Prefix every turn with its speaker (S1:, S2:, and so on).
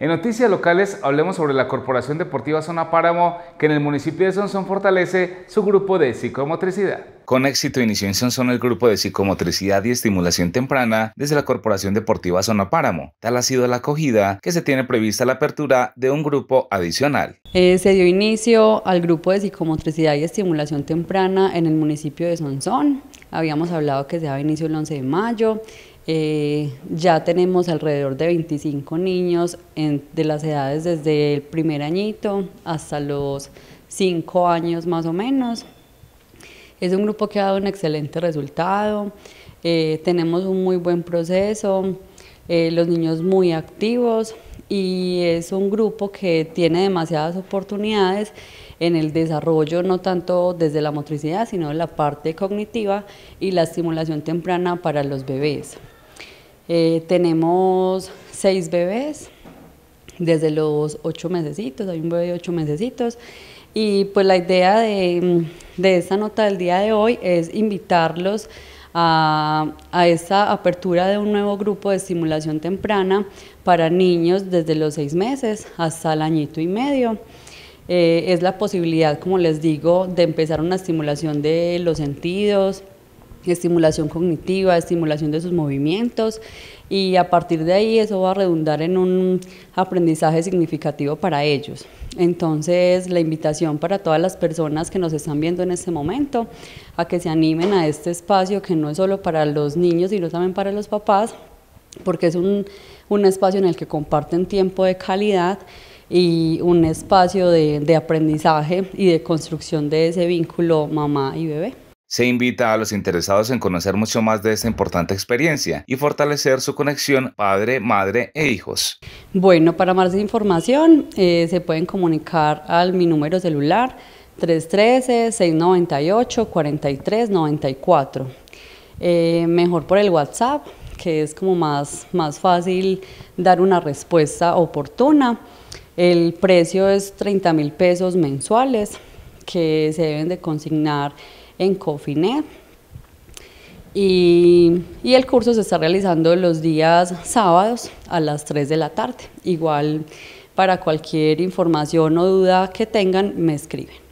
S1: En noticias locales hablemos sobre la Corporación Deportiva Zona Páramo, que en el municipio de Sonsón fortalece su grupo de psicomotricidad. Con éxito inició en Sonsón el grupo de psicomotricidad y estimulación temprana desde la Corporación Deportiva Zona Páramo. Tal ha sido la acogida que se tiene prevista la apertura de un grupo adicional.
S2: Eh, se dio inicio al grupo de psicomotricidad y estimulación temprana en el municipio de Sonsón. Habíamos hablado que se daba inicio el 11 de mayo. Eh, ya tenemos alrededor de 25 niños de las edades desde el primer añito hasta los 5 años más o menos. Es un grupo que ha dado un excelente resultado, eh, tenemos un muy buen proceso, eh, los niños muy activos y es un grupo que tiene demasiadas oportunidades en el desarrollo, no tanto desde la motricidad, sino la parte cognitiva y la estimulación temprana para los bebés. Eh, tenemos seis bebés, desde los ocho mesecitos, hay un bebé de ocho mesecitos, y pues la idea de, de esta nota del día de hoy es invitarlos a, a, apertura de un nuevo grupo de estimulación temprana para niños desde los seis meses hasta el añito y medio. Eh, es la posibilidad, como les digo, de empezar una estimulación de los sentidos, estimulación cognitiva, estimulación de sus movimientos y a partir de ahí eso va a redundar en un aprendizaje significativo para ellos. Entonces la invitación para todas las personas que nos están viendo en este momento a que se animen a este espacio que no es solo para los niños sino también para los papás porque es un, espacio en el que comparten tiempo de calidad y un espacio de aprendizaje y de construcción de ese vínculo mamá y bebé.
S1: Se invita a los interesados en conocer mucho más de esta importante experiencia y fortalecer su conexión padre, madre e hijos.
S2: Bueno, para más información eh, se pueden comunicar al mi número celular 313-698-4394. Eh, mejor por el WhatsApp, que es como más, más fácil dar una respuesta oportuna. El precio es 30 mil pesos mensuales que se deben de consignar en Cofinet. Y, y, el curso se está realizando los días sábados a las 3 de la tarde. Igual para cualquier información o duda que tengan, me escriben.